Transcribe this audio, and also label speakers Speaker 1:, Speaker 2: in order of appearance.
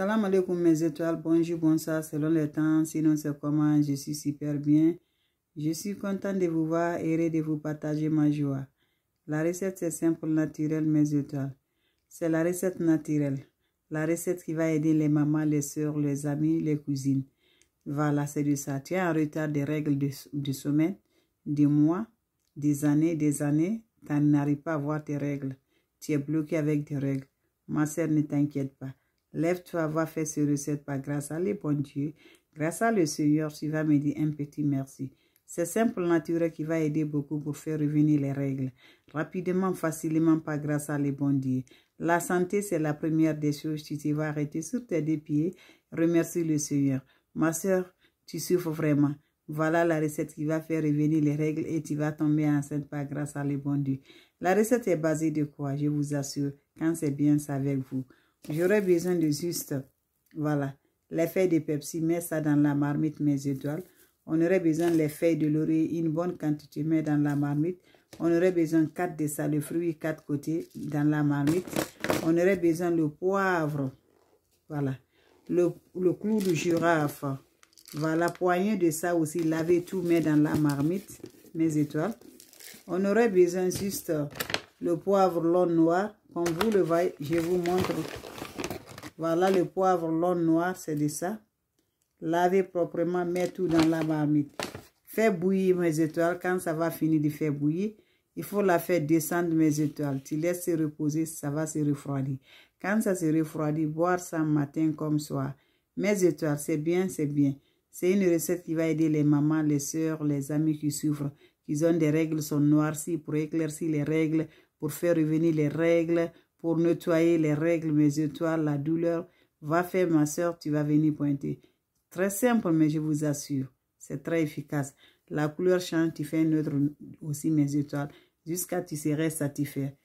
Speaker 1: Salam alaikum mes étoiles, bonjour, bonsoir, selon le temps, sinon c'est comment, je suis super bien. Je suis contente de vous voir et de vous partager ma joie. La recette c'est simple, naturelle mes étoiles. C'est la recette naturelle. La recette qui va aider les mamans, les soeurs, les amis, les cousines. Voilà, c'est du ça. Tu es en retard des règles de, de semaine, des mois, des années, des années. Tu n'arrives pas à voir tes règles. Tu es bloqué avec tes règles. Ma sœur ne t'inquiète pas. Lève-toi, va faire ces recettes par grâce à les bon Dieu. Grâce à le Seigneur, tu vas me dire un petit merci. C'est simple naturel qui va aider beaucoup pour faire revenir les règles. Rapidement, facilement, par grâce à les bons La santé, c'est la première des choses. Tu te vas arrêter sur tes deux pieds. Remercie le Seigneur. Ma soeur, tu souffres vraiment. Voilà la recette qui va faire revenir les règles et tu vas tomber enceinte par grâce à les bons La recette est basée de quoi Je vous assure, quand c'est bien, c'est avec vous. J'aurais besoin de juste, voilà, les feuilles de Pepsi, mets ça dans la marmite, mes étoiles. On aurait besoin les feuilles de laurier, une bonne quantité, mets dans la marmite. On aurait besoin 4 de ça, le fruit, 4 côtés dans la marmite. On aurait besoin le poivre, voilà. Le, le clou de girafe, voilà, poignée de ça aussi, laver tout, mets dans la marmite, mes étoiles. On aurait besoin juste le poivre, l'eau noir. Comme vous le voyez, je vous montre voilà le poivre, l'homme noir, c'est de ça. Lavez proprement, mettez tout dans la marmite. Fais bouillir mes étoiles. Quand ça va finir de faire bouillir, il faut la faire descendre mes étoiles. Tu laisses se reposer, ça va se refroidir. Quand ça se refroidit, boire ça matin comme soir. Mes étoiles, c'est bien, c'est bien. C'est une recette qui va aider les mamans, les sœurs, les amis qui souffrent, qui ont des règles, sont noircies pour éclaircir les règles, pour faire revenir les règles, pour nettoyer les règles, mes étoiles, la douleur. Va faire ma soeur, tu vas venir pointer. Très simple, mais je vous assure, c'est très efficace. La couleur change, tu fais neutre aussi mes étoiles, jusqu'à ce que tu serais satisfait.